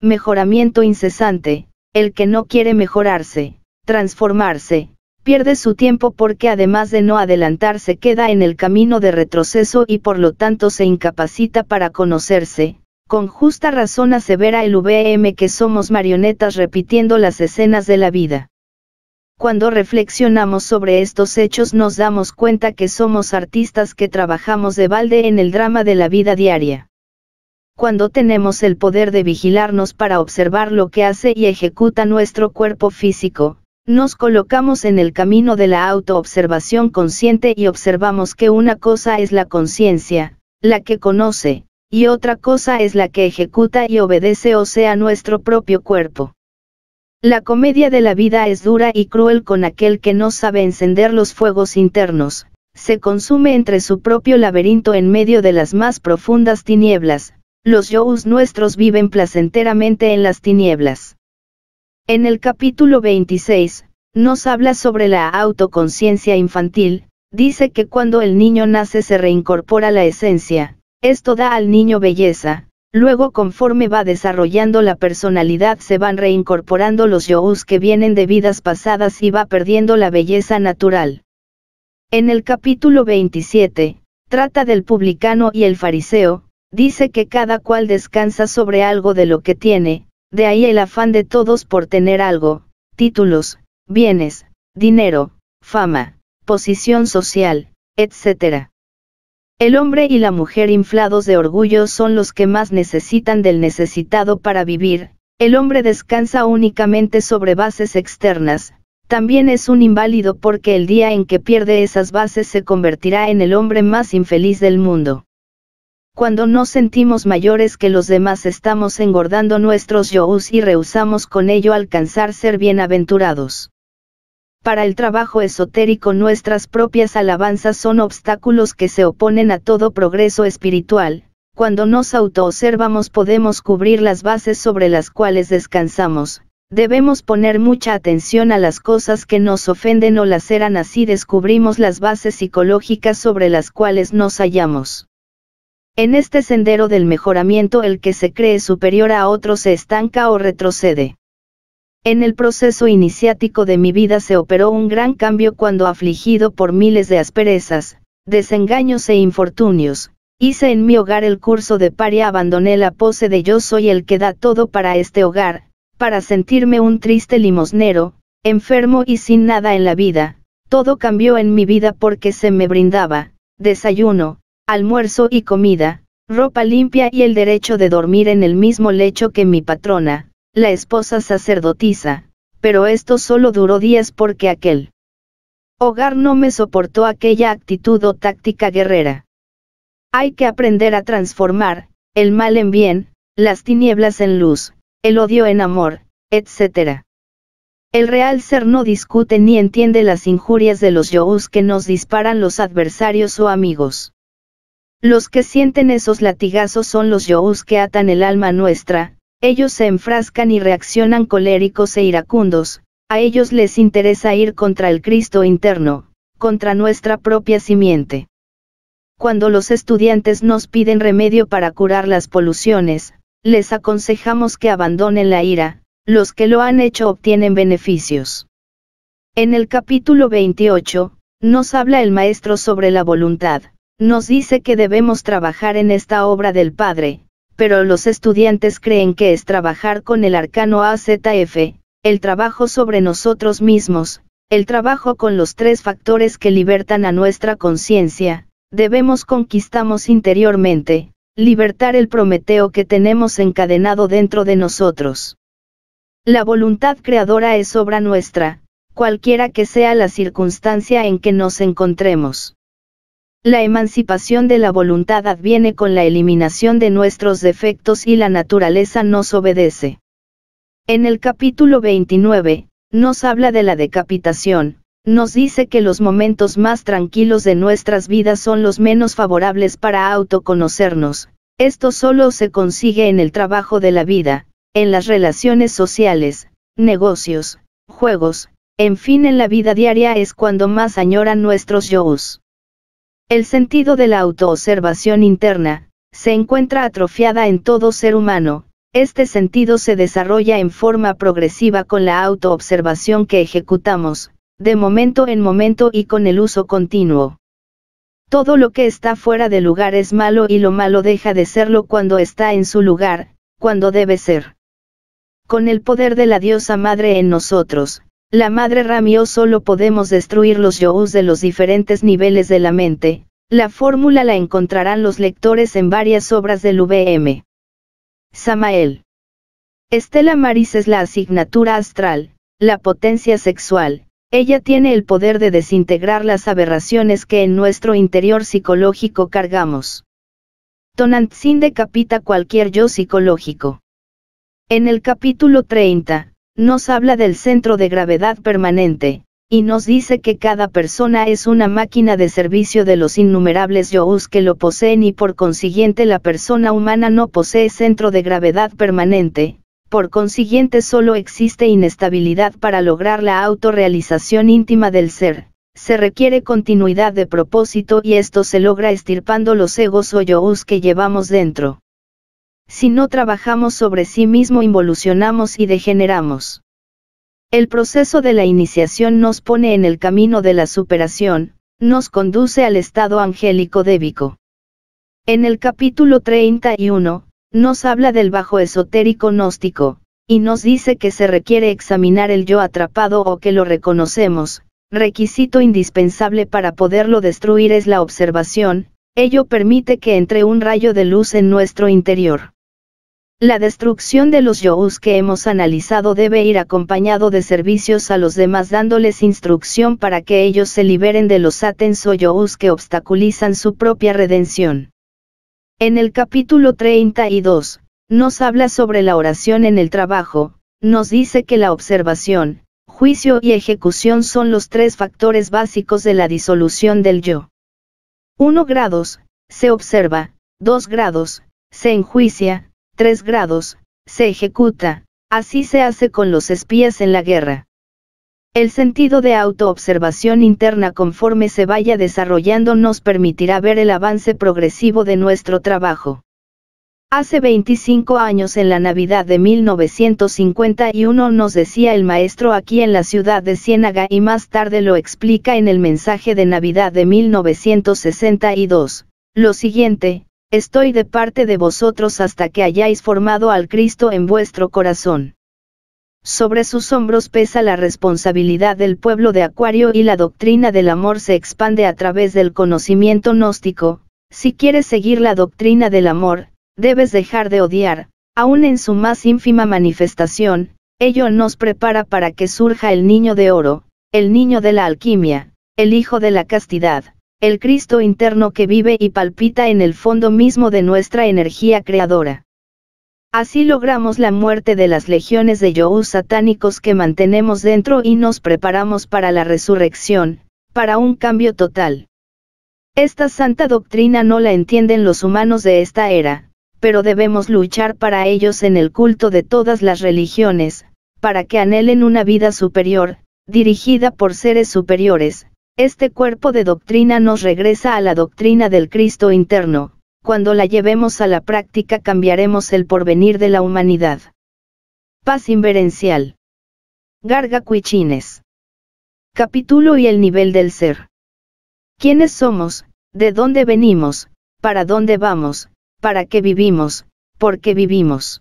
mejoramiento incesante, el que no quiere mejorarse, transformarse, pierde su tiempo porque además de no adelantarse queda en el camino de retroceso y por lo tanto se incapacita para conocerse, con justa razón asevera el VM que somos marionetas repitiendo las escenas de la vida. Cuando reflexionamos sobre estos hechos nos damos cuenta que somos artistas que trabajamos de balde en el drama de la vida diaria cuando tenemos el poder de vigilarnos para observar lo que hace y ejecuta nuestro cuerpo físico, nos colocamos en el camino de la autoobservación consciente y observamos que una cosa es la conciencia, la que conoce, y otra cosa es la que ejecuta y obedece o sea nuestro propio cuerpo. La comedia de la vida es dura y cruel con aquel que no sabe encender los fuegos internos, se consume entre su propio laberinto en medio de las más profundas tinieblas, los yous nuestros viven placenteramente en las tinieblas. En el capítulo 26, nos habla sobre la autoconciencia infantil, dice que cuando el niño nace se reincorpora la esencia, esto da al niño belleza, luego conforme va desarrollando la personalidad se van reincorporando los yous que vienen de vidas pasadas y va perdiendo la belleza natural. En el capítulo 27, trata del publicano y el fariseo, Dice que cada cual descansa sobre algo de lo que tiene, de ahí el afán de todos por tener algo, títulos, bienes, dinero, fama, posición social, etc. El hombre y la mujer inflados de orgullo son los que más necesitan del necesitado para vivir, el hombre descansa únicamente sobre bases externas, también es un inválido porque el día en que pierde esas bases se convertirá en el hombre más infeliz del mundo. Cuando nos sentimos mayores que los demás estamos engordando nuestros yo's y rehusamos con ello alcanzar ser bienaventurados. Para el trabajo esotérico nuestras propias alabanzas son obstáculos que se oponen a todo progreso espiritual, cuando nos autoobservamos podemos cubrir las bases sobre las cuales descansamos, debemos poner mucha atención a las cosas que nos ofenden o las eran así descubrimos las bases psicológicas sobre las cuales nos hallamos. En este sendero del mejoramiento el que se cree superior a otro se estanca o retrocede. En el proceso iniciático de mi vida se operó un gran cambio cuando afligido por miles de asperezas, desengaños e infortunios, hice en mi hogar el curso de paria, abandoné la pose de yo soy el que da todo para este hogar, para sentirme un triste limosnero, enfermo y sin nada en la vida, todo cambió en mi vida porque se me brindaba, desayuno, almuerzo y comida, ropa limpia y el derecho de dormir en el mismo lecho que mi patrona, la esposa sacerdotisa, pero esto solo duró días porque aquel hogar no me soportó aquella actitud o táctica guerrera. Hay que aprender a transformar, el mal en bien, las tinieblas en luz, el odio en amor, etc. El real ser no discute ni entiende las injurias de los yous que nos disparan los adversarios o amigos. Los que sienten esos latigazos son los yous que atan el alma nuestra, ellos se enfrascan y reaccionan coléricos e iracundos, a ellos les interesa ir contra el Cristo interno, contra nuestra propia simiente. Cuando los estudiantes nos piden remedio para curar las poluciones, les aconsejamos que abandonen la ira, los que lo han hecho obtienen beneficios. En el capítulo 28, nos habla el Maestro sobre la voluntad, nos dice que debemos trabajar en esta obra del Padre, pero los estudiantes creen que es trabajar con el arcano AZF, el trabajo sobre nosotros mismos, el trabajo con los tres factores que libertan a nuestra conciencia, debemos conquistarnos interiormente, libertar el Prometeo que tenemos encadenado dentro de nosotros. La voluntad creadora es obra nuestra, cualquiera que sea la circunstancia en que nos encontremos. La emancipación de la voluntad adviene con la eliminación de nuestros defectos y la naturaleza nos obedece. En el capítulo 29, nos habla de la decapitación, nos dice que los momentos más tranquilos de nuestras vidas son los menos favorables para autoconocernos, esto solo se consigue en el trabajo de la vida, en las relaciones sociales, negocios, juegos, en fin en la vida diaria es cuando más añoran nuestros yo's. El sentido de la autoobservación interna, se encuentra atrofiada en todo ser humano, este sentido se desarrolla en forma progresiva con la autoobservación que ejecutamos, de momento en momento y con el uso continuo. Todo lo que está fuera de lugar es malo y lo malo deja de serlo cuando está en su lugar, cuando debe ser. Con el poder de la diosa madre en nosotros, la madre Ramió, solo podemos destruir los yo's de los diferentes niveles de la mente, la fórmula la encontrarán los lectores en varias obras del VM. Samael. Estela Maris es la asignatura astral, la potencia sexual, ella tiene el poder de desintegrar las aberraciones que en nuestro interior psicológico cargamos. Tonantzin decapita cualquier yo psicológico. En el capítulo 30, nos habla del centro de gravedad permanente, y nos dice que cada persona es una máquina de servicio de los innumerables yous que lo poseen y por consiguiente la persona humana no posee centro de gravedad permanente, por consiguiente solo existe inestabilidad para lograr la autorrealización íntima del ser. Se requiere continuidad de propósito y esto se logra estirpando los egos o yous que llevamos dentro si no trabajamos sobre sí mismo involucionamos y degeneramos. El proceso de la iniciación nos pone en el camino de la superación, nos conduce al estado angélico débico. En el capítulo 31, nos habla del bajo esotérico gnóstico, y nos dice que se requiere examinar el yo atrapado o que lo reconocemos, requisito indispensable para poderlo destruir es la observación, ello permite que entre un rayo de luz en nuestro interior. La destrucción de los yous que hemos analizado debe ir acompañado de servicios a los demás dándoles instrucción para que ellos se liberen de los atens o yous que obstaculizan su propia redención. En el capítulo 32, nos habla sobre la oración en el trabajo, nos dice que la observación, juicio y ejecución son los tres factores básicos de la disolución del yo. 1 grados, se observa, 2 grados, se enjuicia, 3 grados, se ejecuta, así se hace con los espías en la guerra. El sentido de autoobservación interna conforme se vaya desarrollando nos permitirá ver el avance progresivo de nuestro trabajo. Hace 25 años en la Navidad de 1951 nos decía el maestro aquí en la ciudad de Ciénaga y más tarde lo explica en el mensaje de Navidad de 1962, lo siguiente, Estoy de parte de vosotros hasta que hayáis formado al Cristo en vuestro corazón. Sobre sus hombros pesa la responsabilidad del pueblo de Acuario y la doctrina del amor se expande a través del conocimiento gnóstico. Si quieres seguir la doctrina del amor, debes dejar de odiar, aun en su más ínfima manifestación, ello nos prepara para que surja el niño de oro, el niño de la alquimia, el hijo de la castidad el Cristo interno que vive y palpita en el fondo mismo de nuestra energía creadora. Así logramos la muerte de las legiones de Yous satánicos que mantenemos dentro y nos preparamos para la resurrección, para un cambio total. Esta santa doctrina no la entienden los humanos de esta era, pero debemos luchar para ellos en el culto de todas las religiones, para que anhelen una vida superior, dirigida por seres superiores, este cuerpo de doctrina nos regresa a la doctrina del Cristo interno, cuando la llevemos a la práctica cambiaremos el porvenir de la humanidad. Paz inverencial. Garga Cuichines. Capítulo y el nivel del ser. ¿Quiénes somos? ¿De dónde venimos? ¿Para dónde vamos? ¿Para qué vivimos? ¿Por qué vivimos?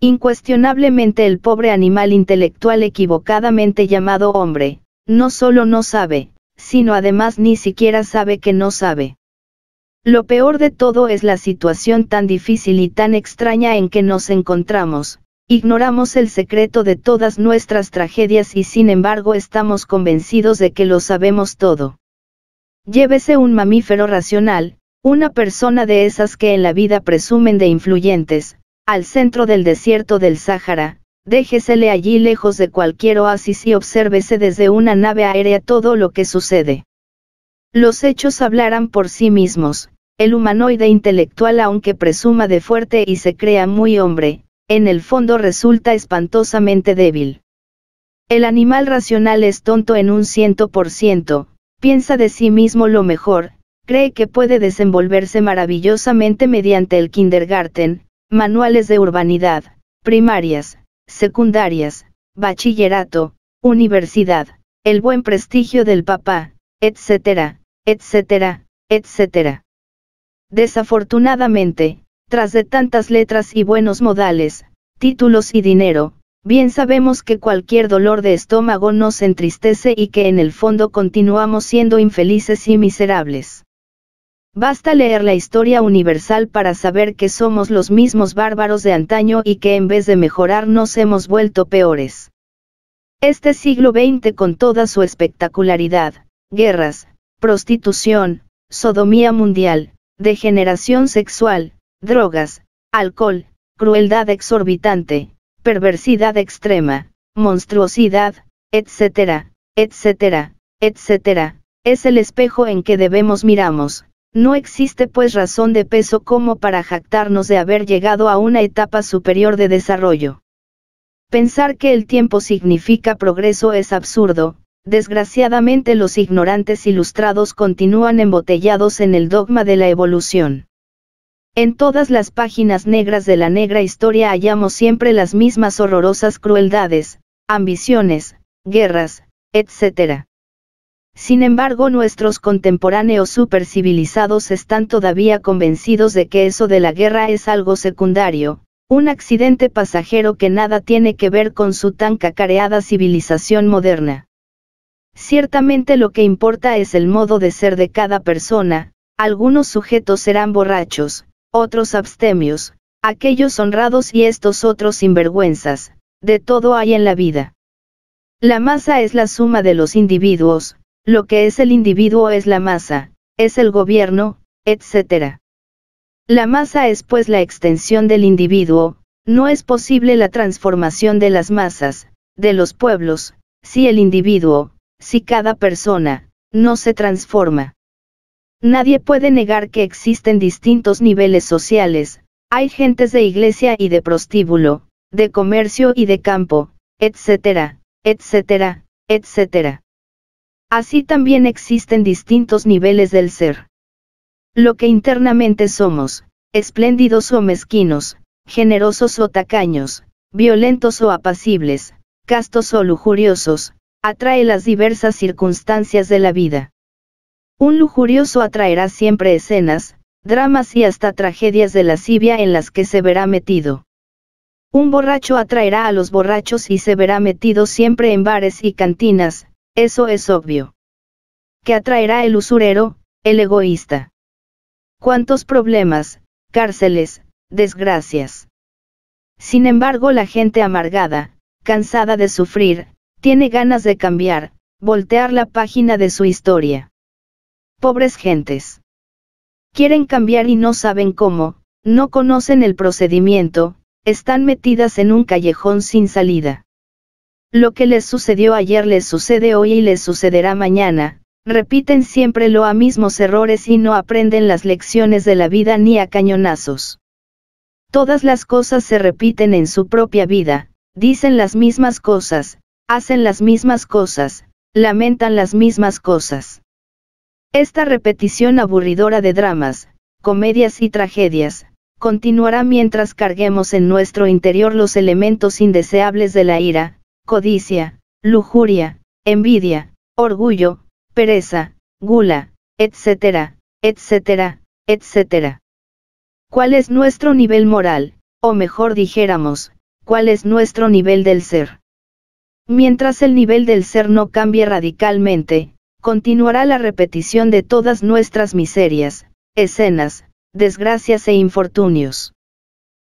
Incuestionablemente el pobre animal intelectual equivocadamente llamado hombre, no solo no sabe, sino además ni siquiera sabe que no sabe. Lo peor de todo es la situación tan difícil y tan extraña en que nos encontramos, ignoramos el secreto de todas nuestras tragedias y sin embargo estamos convencidos de que lo sabemos todo. Llévese un mamífero racional, una persona de esas que en la vida presumen de influyentes, al centro del desierto del Sáhara, Déjesele allí lejos de cualquier oasis y obsérvese desde una nave aérea todo lo que sucede. Los hechos hablarán por sí mismos, el humanoide intelectual aunque presuma de fuerte y se crea muy hombre, en el fondo resulta espantosamente débil. El animal racional es tonto en un ciento por ciento, piensa de sí mismo lo mejor, cree que puede desenvolverse maravillosamente mediante el kindergarten, manuales de urbanidad, primarias, secundarias, bachillerato, universidad, el buen prestigio del papá, etcétera, etcétera, etcétera. Desafortunadamente, tras de tantas letras y buenos modales, títulos y dinero, bien sabemos que cualquier dolor de estómago nos entristece y que en el fondo continuamos siendo infelices y miserables. Basta leer la historia universal para saber que somos los mismos bárbaros de antaño y que en vez de mejorar nos hemos vuelto peores. Este siglo XX con toda su espectacularidad, guerras, prostitución, sodomía mundial, degeneración sexual, drogas, alcohol, crueldad exorbitante, perversidad extrema, monstruosidad, etcétera, etcétera, etcétera, es el espejo en que debemos miramos, no existe pues razón de peso como para jactarnos de haber llegado a una etapa superior de desarrollo. Pensar que el tiempo significa progreso es absurdo, desgraciadamente los ignorantes ilustrados continúan embotellados en el dogma de la evolución. En todas las páginas negras de la negra historia hallamos siempre las mismas horrorosas crueldades, ambiciones, guerras, etc. Sin embargo, nuestros contemporáneos supercivilizados están todavía convencidos de que eso de la guerra es algo secundario, un accidente pasajero que nada tiene que ver con su tan cacareada civilización moderna. Ciertamente lo que importa es el modo de ser de cada persona, algunos sujetos serán borrachos, otros abstemios, aquellos honrados y estos otros sinvergüenzas, de todo hay en la vida. La masa es la suma de los individuos, lo que es el individuo es la masa, es el gobierno, etc. La masa es pues la extensión del individuo, no es posible la transformación de las masas, de los pueblos, si el individuo, si cada persona, no se transforma. Nadie puede negar que existen distintos niveles sociales, hay gentes de iglesia y de prostíbulo, de comercio y de campo, etc., etc., etc. Así también existen distintos niveles del ser. Lo que internamente somos, espléndidos o mezquinos, generosos o tacaños, violentos o apacibles, castos o lujuriosos, atrae las diversas circunstancias de la vida. Un lujurioso atraerá siempre escenas, dramas y hasta tragedias de lascivia en las que se verá metido. Un borracho atraerá a los borrachos y se verá metido siempre en bares y cantinas, eso es obvio. ¿Qué atraerá el usurero, el egoísta. ¿Cuántos problemas, cárceles, desgracias? Sin embargo, la gente amargada, cansada de sufrir, tiene ganas de cambiar, voltear la página de su historia. Pobres gentes. Quieren cambiar y no saben cómo, no conocen el procedimiento, están metidas en un callejón sin salida. Lo que les sucedió ayer les sucede hoy y les sucederá mañana, repiten siempre lo a mismos errores y no aprenden las lecciones de la vida ni a cañonazos. Todas las cosas se repiten en su propia vida, dicen las mismas cosas, hacen las mismas cosas, lamentan las mismas cosas. Esta repetición aburridora de dramas, comedias y tragedias, continuará mientras carguemos en nuestro interior los elementos indeseables de la ira, codicia, lujuria, envidia, orgullo, pereza, gula, etcétera, etcétera, etcétera. ¿Cuál es nuestro nivel moral, o mejor dijéramos, cuál es nuestro nivel del ser? Mientras el nivel del ser no cambie radicalmente, continuará la repetición de todas nuestras miserias, escenas, desgracias e infortunios.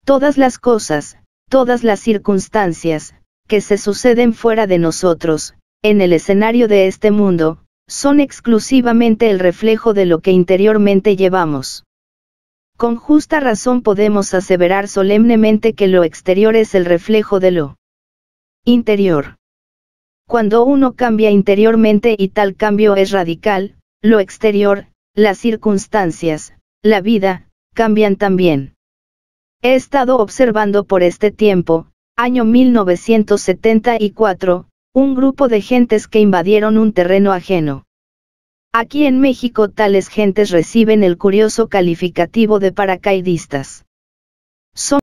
Todas las cosas, todas las circunstancias, que se suceden fuera de nosotros, en el escenario de este mundo, son exclusivamente el reflejo de lo que interiormente llevamos. Con justa razón podemos aseverar solemnemente que lo exterior es el reflejo de lo interior. Cuando uno cambia interiormente y tal cambio es radical, lo exterior, las circunstancias, la vida, cambian también. He estado observando por este tiempo, año 1974, un grupo de gentes que invadieron un terreno ajeno. Aquí en México tales gentes reciben el curioso calificativo de paracaidistas. Son